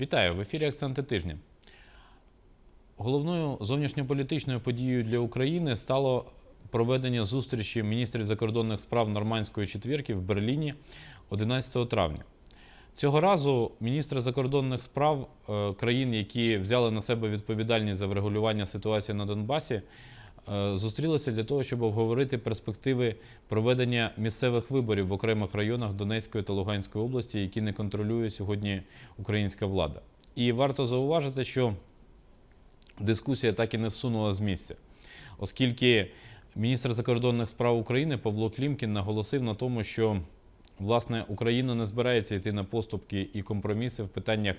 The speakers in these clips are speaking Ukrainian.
Вітаю в ефірі Акценти тижня. Головною зовнішньополітичною подією для України стало проведення зустрічі міністрів закордонних справ Нормандської четвірки в Берліні 11 травня. Цього разу міністри закордонних справ е, країн, які взяли на себе відповідальність за врегулювання ситуації на Донбасі, Е, зустрілися для того, щоб обговорити перспективи проведення місцевих виборів в окремих районах Донецької та Луганської області, які не контролює сьогодні українська влада. І варто зауважити, що дискусія так і не сунула з місця, оскільки міністр закордонних справ України Павло Клімкін наголосив на тому, що Власне, Україна не збирається йти на поступки і компроміси в питаннях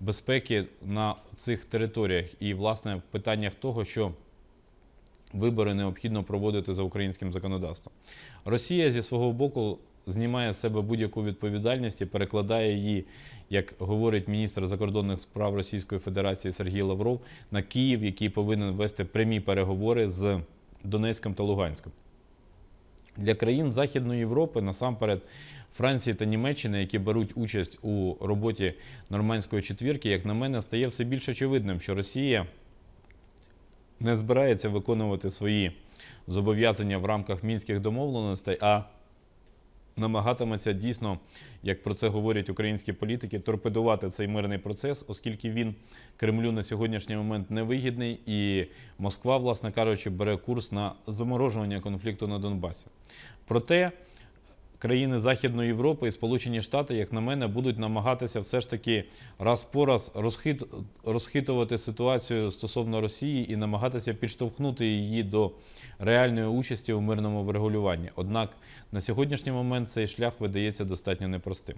безпеки на цих територіях, і власне в питаннях того, що вибори необхідно проводити за українським законодавством. Росія зі свого боку знімає з себе будь-яку відповідальність і перекладає її, як говорить міністр закордонних справ Російської Федерації Сергій Лавров, на Київ, який повинен вести прямі переговори з Донецьком та Луганськом. Для країн Західної Європи насамперед Франції та Німеччини, які беруть участь у роботі нормандської четвірки, як на мене, стає все більш очевидним, що Росія не збирається виконувати свої зобов'язання в рамках мінських домовленостей, а намагатиметься дійсно, як про це говорять українські політики, торпедувати цей мирний процес, оскільки він Кремлю на сьогоднішній момент невигідний, і Москва, власне кажучи, бере курс на заморожування конфлікту на Донбасі. Проте країни Західної Європи і Сполучені Штати, як на мене, будуть намагатися все ж таки раз по раз розхит... розхитувати ситуацію стосовно Росії і намагатися підштовхнути її до реальної участі у мирному врегулюванні. Однак на сьогоднішній момент цей шлях видається достатньо непростим.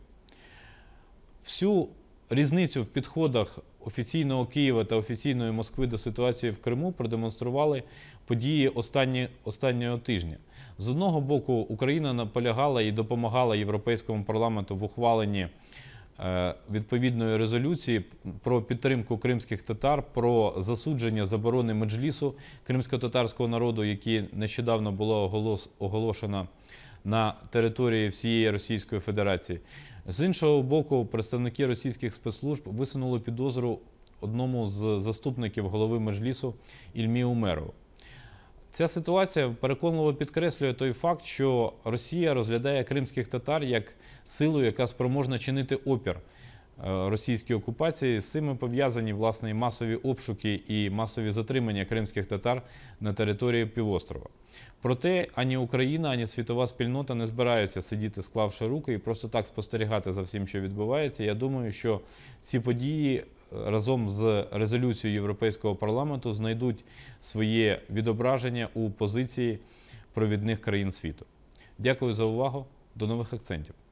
Всю Різницю в підходах офіційного Києва та офіційної Москви до ситуації в Криму продемонстрували події останні, останнього тижня. З одного боку, Україна наполягала і допомагала європейському парламенту в ухваленні е, відповідної резолюції про підтримку кримських татар, про засудження заборони меджлісу кримсько-татарського народу, які нещодавно було оголошено на території всієї Російської Федерації. З іншого боку, представники російських спецслужб висунули підозру одному з заступників голови Межлісу Ільмі Умерову. Ця ситуація переконливо підкреслює той факт, що Росія розглядає кримських татар як силу, яка спроможна чинити опір е, російській окупації. З цими пов'язані власне масові обшуки і масові затримання кримських татар на території півострова. Проте ані Україна, ані світова спільнота не збираються сидіти, склавши руки і просто так спостерігати за всім, що відбувається. Я думаю, що ці події е, разом з резолюцією Європейського парламенту знайдуть своє відображення у позиції провідних країн світу. Дякую за увагу. До нових акцентів.